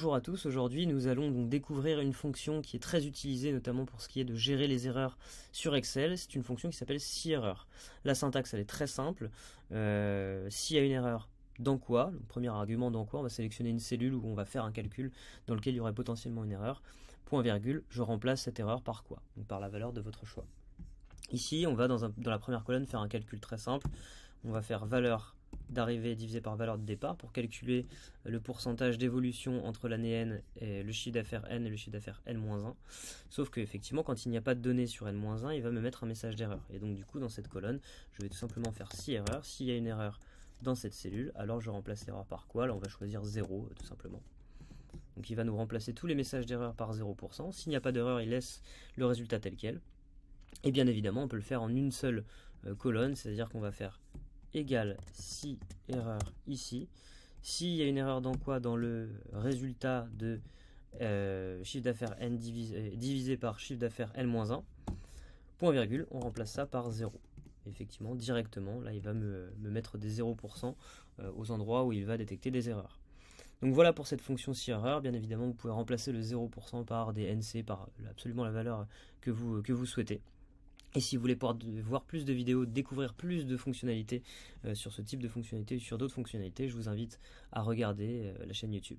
Bonjour à tous, aujourd'hui nous allons donc découvrir une fonction qui est très utilisée notamment pour ce qui est de gérer les erreurs sur Excel, c'est une fonction qui s'appelle si-erreur. La syntaxe elle est très simple, euh, s'il y a une erreur, dans quoi Le premier argument dans quoi On va sélectionner une cellule où on va faire un calcul dans lequel il y aurait potentiellement une erreur, point virgule, je remplace cette erreur par quoi par la valeur de votre choix. Ici on va dans, dans la première colonne faire un calcul très simple, on va faire valeur d'arrivée divisé par valeur de départ pour calculer le pourcentage d'évolution entre l'année n et le chiffre d'affaires n et le chiffre d'affaires n-1. Sauf qu'effectivement, quand il n'y a pas de données sur n-1, il va me mettre un message d'erreur. Et donc du coup, dans cette colonne, je vais tout simplement faire si erreurs. S'il y a une erreur dans cette cellule, alors je remplace l'erreur par quoi Là, on va choisir 0, tout simplement. Donc il va nous remplacer tous les messages d'erreur par 0%. S'il n'y a pas d'erreur, il laisse le résultat tel quel. Et bien évidemment, on peut le faire en une seule euh, colonne, c'est-à-dire qu'on va faire égale si erreur ici. S'il y a une erreur dans quoi Dans le résultat de euh, chiffre d'affaires n divisé, euh, par chiffre d'affaires n-1. Point virgule, on remplace ça par 0. Effectivement, directement, là il va me, mettre des 0% euh, aux endroits où il va détecter des erreurs. Donc voilà pour cette fonction si erreur. Bien évidemment, vous pouvez remplacer le 0% par des NC, par absolument la valeur que vous, que vous souhaitez. Et si vous voulez voir plus de vidéos, découvrir plus de fonctionnalités euh, sur ce type de fonctionnalités, sur d'autres fonctionnalités, je vous invite à regarder euh, la chaîne YouTube.